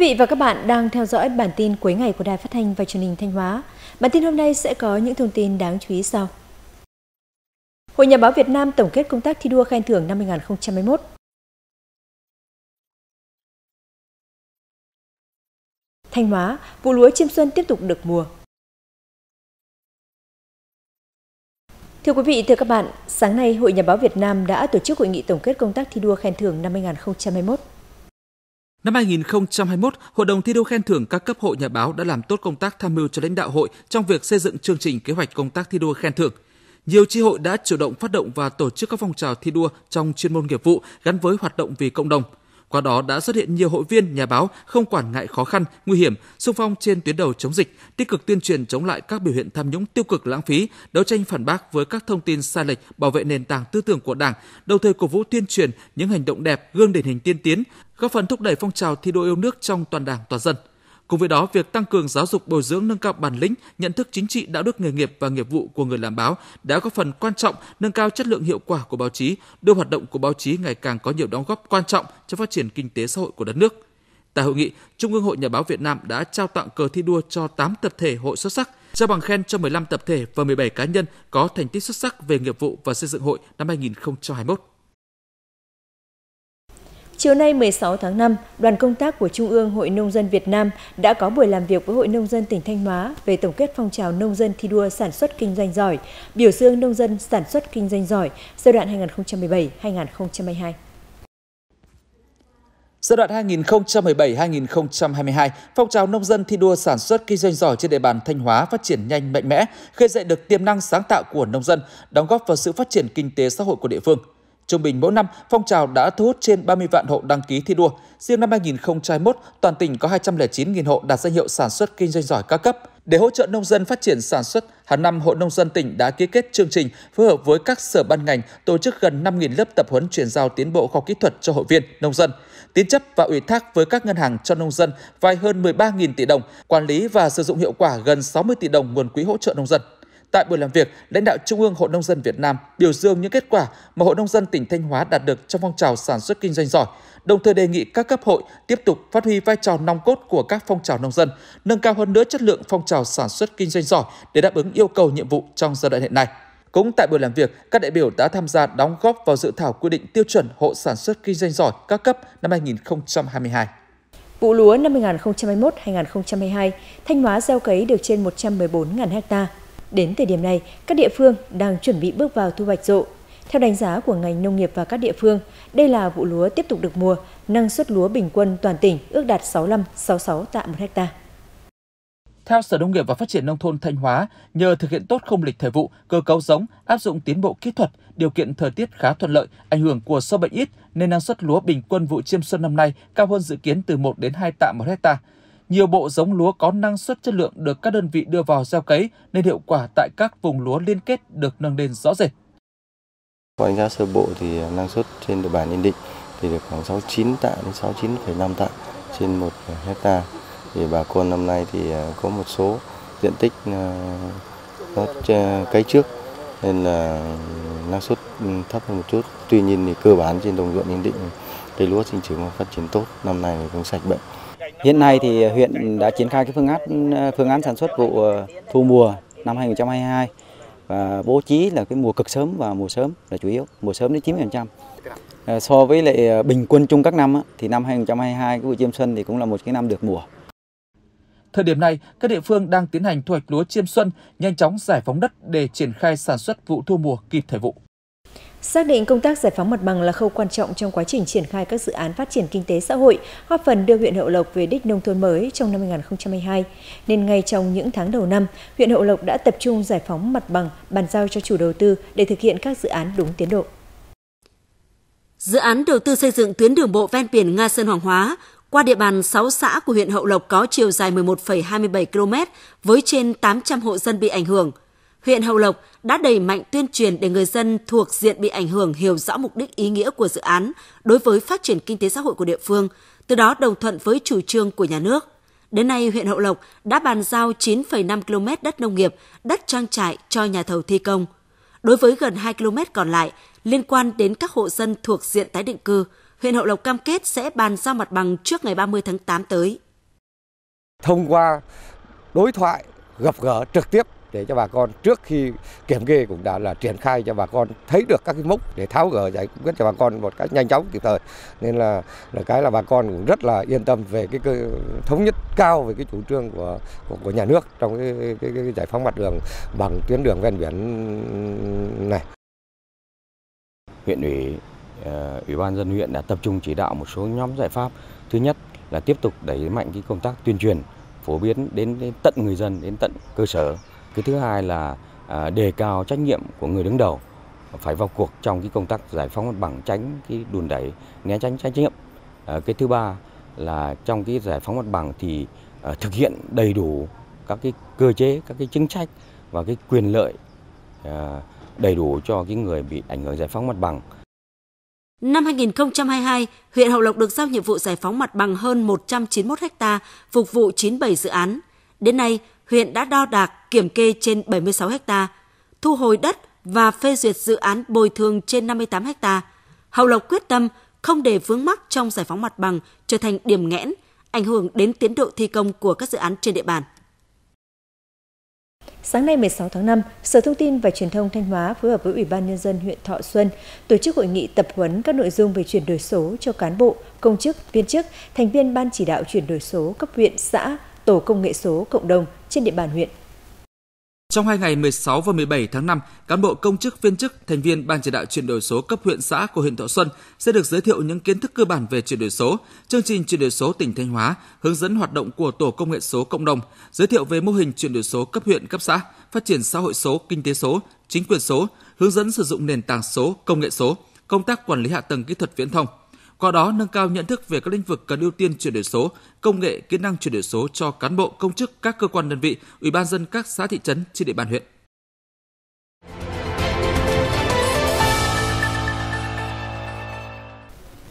vị và các bạn đang theo dõi bản tin cuối ngày của Đài Phát thanh và Truyền hình Thanh Hóa. Bản tin hôm nay sẽ có những thông tin đáng chú ý sau. Hội Nhà báo Việt Nam tổng kết công tác thi đua khen thưởng năm 2021. Thanh Hóa, vụ lúa chiêm xuân tiếp tục được mùa. Thưa quý vị, thưa các bạn, sáng nay Hội Nhà báo Việt Nam đã tổ chức hội nghị tổng kết công tác thi đua khen thưởng năm 2021. Năm 2021, Hội đồng thi đua khen thưởng các cấp hội nhà báo đã làm tốt công tác tham mưu cho lãnh đạo hội trong việc xây dựng chương trình kế hoạch công tác thi đua khen thưởng. Nhiều tri hội đã chủ động phát động và tổ chức các phong trào thi đua trong chuyên môn nghiệp vụ gắn với hoạt động vì cộng đồng. Qua đó đã xuất hiện nhiều hội viên, nhà báo không quản ngại khó khăn, nguy hiểm, xung phong trên tuyến đầu chống dịch, tích cực tuyên truyền chống lại các biểu hiện tham nhũng tiêu cực lãng phí, đấu tranh phản bác với các thông tin sai lệch, bảo vệ nền tảng tư tưởng của Đảng, đồng thời cổ vũ tuyên truyền những hành động đẹp, gương điển hình tiên tiến, góp phần thúc đẩy phong trào thi đua yêu nước trong toàn đảng toàn dân. Cùng với đó, việc tăng cường giáo dục bồi dưỡng nâng cao bản lĩnh, nhận thức chính trị, đạo đức nghề nghiệp và nghiệp vụ của người làm báo đã góp phần quan trọng nâng cao chất lượng hiệu quả của báo chí, đưa hoạt động của báo chí ngày càng có nhiều đóng góp quan trọng cho phát triển kinh tế xã hội của đất nước. Tại hội nghị, Trung ương Hội Nhà báo Việt Nam đã trao tặng cờ thi đua cho 8 tập thể hội xuất sắc, trao bằng khen cho 15 tập thể và 17 cá nhân có thành tích xuất sắc về nghiệp vụ và xây dựng hội năm 2021. Chiều nay 16 tháng 5, đoàn công tác của Trung ương Hội Nông dân Việt Nam đã có buổi làm việc với Hội Nông dân tỉnh Thanh Hóa về tổng kết phong trào nông dân thi đua sản xuất kinh doanh giỏi, biểu dương nông dân sản xuất kinh doanh giỏi giai đoạn 2017-2022. Giai đoạn 2017-2022, phong trào nông dân thi đua sản xuất kinh doanh giỏi trên địa bàn Thanh Hóa phát triển nhanh mạnh mẽ, khơi dậy được tiềm năng sáng tạo của nông dân, đóng góp vào sự phát triển kinh tế xã hội của địa phương. Trung bình mỗi năm, phong trào đã thu hút trên 30 vạn hộ đăng ký thi đua. Riêng năm 2021, toàn tỉnh có 209.000 hộ đạt danh hiệu sản xuất kinh doanh giỏi các cấp. Để hỗ trợ nông dân phát triển sản xuất, hàng năm Hội Nông dân tỉnh đã ký kết chương trình phối hợp với các sở ban ngành tổ chức gần 5.000 lớp tập huấn chuyển giao tiến bộ khoa học kỹ thuật cho hội viên, nông dân, tín chấp và ủy thác với các ngân hàng cho nông dân vay hơn 13.000 tỷ đồng, quản lý và sử dụng hiệu quả gần 60 tỷ đồng nguồn quỹ hỗ trợ nông dân. Tại buổi làm việc, lãnh đạo Trung ương Hội Nông dân Việt Nam biểu dương những kết quả mà Hội Nông dân tỉnh Thanh Hóa đạt được trong phong trào sản xuất kinh doanh giỏi, đồng thời đề nghị các cấp hội tiếp tục phát huy vai trò nòng cốt của các phong trào nông dân, nâng cao hơn nữa chất lượng phong trào sản xuất kinh doanh giỏi để đáp ứng yêu cầu nhiệm vụ trong giai đoạn hiện nay. Cũng tại buổi làm việc, các đại biểu đã tham gia đóng góp vào dự thảo quy định tiêu chuẩn hộ sản xuất kinh doanh giỏi các cấp năm 2022. Vụ lúa năm 2021-2022, Thanh Hóa gieo cấy được trên 114.000 ha, Đến thời điểm này, các địa phương đang chuẩn bị bước vào thu hoạch rộ. Theo đánh giá của ngành nông nghiệp và các địa phương, đây là vụ lúa tiếp tục được mùa, năng suất lúa bình quân toàn tỉnh ước đạt 65-66 tạ một hecta. Theo Sở Nông nghiệp và Phát triển Nông thôn Thanh Hóa, nhờ thực hiện tốt không lịch thời vụ, cơ cấu giống, áp dụng tiến bộ kỹ thuật, điều kiện thời tiết khá thuận lợi, ảnh hưởng của sâu bệnh ít nên năng suất lúa bình quân vụ chiêm xuân năm nay cao hơn dự kiến từ 1 đến 2 tạ một hectare nhiều bộ giống lúa có năng suất chất lượng được các đơn vị đưa vào gieo cấy nên hiệu quả tại các vùng lúa liên kết được nâng lên rõ rệt. Qua đánh giá sơ bộ thì năng suất trên địa bàn Yên Định thì được khoảng 69 tạ đến 69,5 tạ trên 1 hecta. Thì bà con năm nay thì à, có một số diện tích à, nó cấy trước nên là năng suất ừ, thấp hơn một chút. Tuy nhiên thì cơ bản trên đồng ruộng Yên Định cây lúa sinh trưởng phát triển tốt, năm nay thì cũng sạch bệnh. Hiện nay thì huyện đã triển khai cái phương án phương án sản xuất vụ ờ, thu mùa năm 2022 và bố trí là cái mùa cực sớm và mùa sớm là chủ yếu, mùa sớm đến 90%. Ờ, so với lại ờ, bình quân chung các năm thì năm 2022 cái vụ chiêm xuân thì cũng là một cái năm được mùa. Thời điểm này, các địa phương đang tiến hành thu hoạch lúa chiêm xuân, nhanh chóng giải phóng đất để triển khai sản xuất vụ thu mùa kịp thời vụ. Xác định công tác giải phóng mặt bằng là khâu quan trọng trong quá trình triển khai các dự án phát triển kinh tế xã hội, góp phần đưa huyện Hậu Lộc về đích nông thôn mới trong năm 2022. Nên ngay trong những tháng đầu năm, huyện Hậu Lộc đã tập trung giải phóng mặt bằng, bàn giao cho chủ đầu tư để thực hiện các dự án đúng tiến độ. Dự án đầu tư xây dựng tuyến đường bộ ven biển Nga Sơn Hoàng Hóa qua địa bàn 6 xã của huyện Hậu Lộc có chiều dài 11,27 km với trên 800 hộ dân bị ảnh hưởng – huyện Hậu Lộc đã đẩy mạnh tuyên truyền để người dân thuộc diện bị ảnh hưởng hiểu rõ mục đích ý nghĩa của dự án đối với phát triển kinh tế xã hội của địa phương, từ đó đồng thuận với chủ trương của nhà nước. Đến nay, huyện Hậu Lộc đã bàn giao 9,5 km đất nông nghiệp, đất trang trại cho nhà thầu thi công. Đối với gần 2 km còn lại, liên quan đến các hộ dân thuộc diện tái định cư, huyện Hậu Lộc cam kết sẽ bàn giao mặt bằng trước ngày 30 tháng 8 tới. Thông qua đối thoại gặp gỡ trực tiếp để cho bà con trước khi kiểm kê cũng đã là triển khai cho bà con thấy được các cái mốc để tháo gỡ giải quyết cho bà con một cách nhanh chóng kịp thời nên là là cái là bà con cũng rất là yên tâm về cái, cái thống nhất cao về cái chủ trương của của, của nhà nước trong cái, cái, cái giải phóng mặt đường bằng tuyến đường ven biển này huyện ủy ờ, ủy ban dân huyện đã tập trung chỉ đạo một số nhóm giải pháp thứ nhất là tiếp tục đẩy mạnh cái công tác tuyên truyền phổ biến đến, đến tận người dân đến tận cơ sở cái thứ hai là à, đề cao trách nhiệm của người đứng đầu phải vào cuộc trong cái công tác giải phóng mặt bằng tránh cái đùn đẩy né tránh trách nhiệm à, cái thứ ba là trong cái giải phóng mặt bằng thì à, thực hiện đầy đủ các cái cơ chế các cái chính sách và cái quyền lợi đầy đủ cho cái người bị ảnh hưởng giải phóng mặt bằng Năm 2022, huyện Hậu Lộc được giao nhiệm vụ giải phóng mặt bằng hơn 191 ha phục vụ 97 dự án. Đến nay, huyện đã đo đạc kiểm kê trên 76 ha, thu hồi đất và phê duyệt dự án bồi thường trên 58 ha. Hậu Lộc quyết tâm không để vướng mắc trong giải phóng mặt bằng trở thành điểm nghẽn ảnh hưởng đến tiến độ thi công của các dự án trên địa bàn. Sáng nay 16 tháng 5, Sở Thông tin và Truyền thông Thanh Hóa phối hợp với Ủy ban Nhân dân huyện Thọ Xuân tổ chức hội nghị tập huấn các nội dung về chuyển đổi số cho cán bộ, công chức, viên chức, thành viên Ban chỉ đạo chuyển đổi số cấp huyện, xã, tổ công nghệ số cộng đồng trên địa bàn huyện. Trong hai ngày 16 và 17 tháng 5, cán bộ công chức viên chức, thành viên Ban chỉ đạo chuyển đổi số cấp huyện xã của huyện Thọ Xuân sẽ được giới thiệu những kiến thức cơ bản về chuyển đổi số, chương trình chuyển đổi số tỉnh Thanh Hóa, hướng dẫn hoạt động của tổ công nghệ số cộng đồng, giới thiệu về mô hình chuyển đổi số cấp huyện, cấp xã, phát triển xã hội số, kinh tế số, chính quyền số, hướng dẫn sử dụng nền tảng số, công nghệ số, công tác quản lý hạ tầng kỹ thuật viễn thông qua đó nâng cao nhận thức về các lĩnh vực cần ưu tiên chuyển đổi số, công nghệ, kỹ năng chuyển đổi số cho cán bộ công chức các cơ quan đơn vị, ủy ban dân các xã thị trấn trên địa bàn huyện.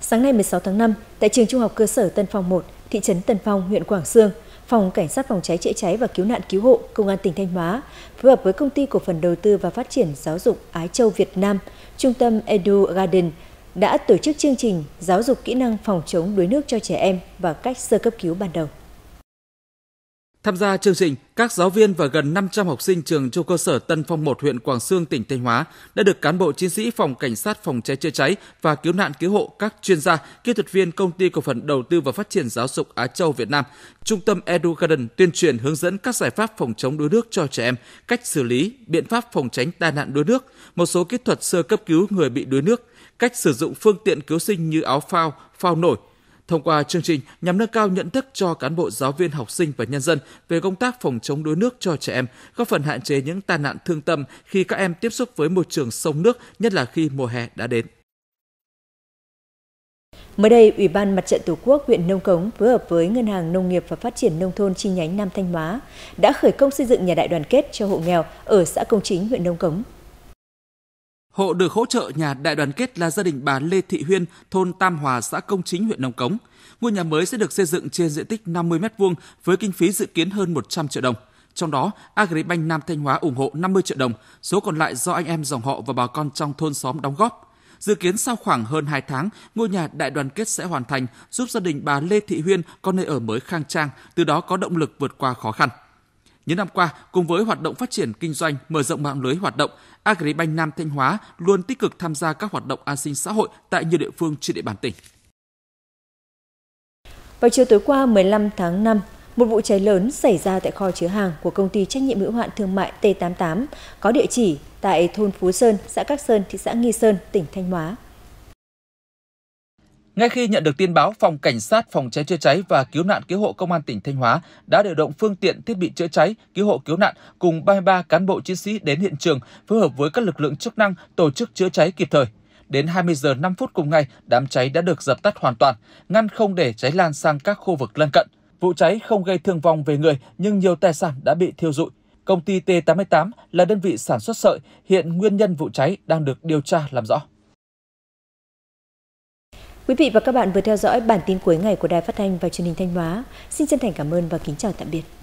Sáng nay 16 tháng 5, tại trường Trung học cơ sở Tân Phong 1, thị trấn Tân Phong, huyện Quảng Sương, Phòng Cảnh sát phòng cháy chữa cháy và cứu nạn cứu hộ Công an tỉnh Thanh Hóa phối hợp với Công ty Cổ phần Đầu tư và Phát triển Giáo dục Ái Châu Việt Nam, Trung tâm Edu Garden đã tổ chức chương trình giáo dục kỹ năng phòng chống đuối nước cho trẻ em và cách sơ cấp cứu ban đầu. Tham gia chương trình, các giáo viên và gần 500 học sinh trường trung cơ sở Tân Phong 1 huyện Quảng Sương, tỉnh Thanh Hóa đã được cán bộ chiến sĩ phòng cảnh sát phòng cháy chữa cháy và cứu nạn cứu hộ các chuyên gia, kỹ thuật viên công ty cổ phần đầu tư và phát triển giáo dục Á Châu Việt Nam, trung tâm Edu Garden tuyên truyền hướng dẫn các giải pháp phòng chống đuối nước cho trẻ em, cách xử lý, biện pháp phòng tránh tai nạn đuối nước, một số kỹ thuật sơ cấp cứu người bị đuối nước, cách sử dụng phương tiện cứu sinh như áo phao, phao nổi. Thông qua chương trình nhằm nâng cao nhận thức cho cán bộ giáo viên, học sinh và nhân dân về công tác phòng chống đuối nước cho trẻ em, góp phần hạn chế những tai nạn thương tâm khi các em tiếp xúc với môi trường sông nước, nhất là khi mùa hè đã đến. Mới đây, Ủy ban Mặt trận Tổ quốc huyện Nông Cống phối hợp với Ngân hàng Nông nghiệp và Phát triển Nông thôn chi nhánh Nam Thanh Hóa đã khởi công xây dựng nhà đại đoàn kết cho hộ nghèo ở xã Công Chính, huyện Nông Cống. Hộ được hỗ trợ nhà đại đoàn kết là gia đình bà Lê Thị Huyên, thôn Tam Hòa, xã Công Chính, huyện Nông Cống. Ngôi nhà mới sẽ được xây dựng trên diện tích 50 m2 với kinh phí dự kiến hơn 100 triệu đồng. Trong đó, Agribank Nam Thanh Hóa ủng hộ 50 triệu đồng, số còn lại do anh em dòng họ và bà con trong thôn xóm đóng góp. Dự kiến sau khoảng hơn 2 tháng, ngôi nhà đại đoàn kết sẽ hoàn thành, giúp gia đình bà Lê Thị Huyên có nơi ở mới khang trang, từ đó có động lực vượt qua khó khăn. Những năm qua, cùng với hoạt động phát triển kinh doanh, mở rộng mạng lưới hoạt động, Agribank Nam Thanh Hóa luôn tích cực tham gia các hoạt động an sinh xã hội tại nhiều địa phương trên địa bàn tỉnh. Vào chiều tối qua 15 tháng 5, một vụ cháy lớn xảy ra tại kho chứa hàng của công ty trách nhiệm hữu hạn thương mại T88 có địa chỉ tại thôn Phú Sơn, xã Các Sơn, thị xã Nghi Sơn, tỉnh Thanh Hóa. Ngay khi nhận được tin báo, phòng cảnh sát phòng cháy chữa cháy và cứu nạn cứu hộ công an tỉnh Thanh Hóa đã điều động phương tiện thiết bị chữa cháy, cứu hộ cứu nạn cùng 33 cán bộ chiến sĩ đến hiện trường phối hợp với các lực lượng chức năng tổ chức chữa cháy kịp thời. Đến 20 giờ 5 phút cùng ngày, đám cháy đã được dập tắt hoàn toàn, ngăn không để cháy lan sang các khu vực lân cận. Vụ cháy không gây thương vong về người nhưng nhiều tài sản đã bị thiêu rụi. Công ty T88 là đơn vị sản xuất sợi, hiện nguyên nhân vụ cháy đang được điều tra làm rõ. Quý vị và các bạn vừa theo dõi bản tin cuối ngày của Đài Phát thanh và Truyền hình Thanh Hóa. Xin chân thành cảm ơn và kính chào tạm biệt.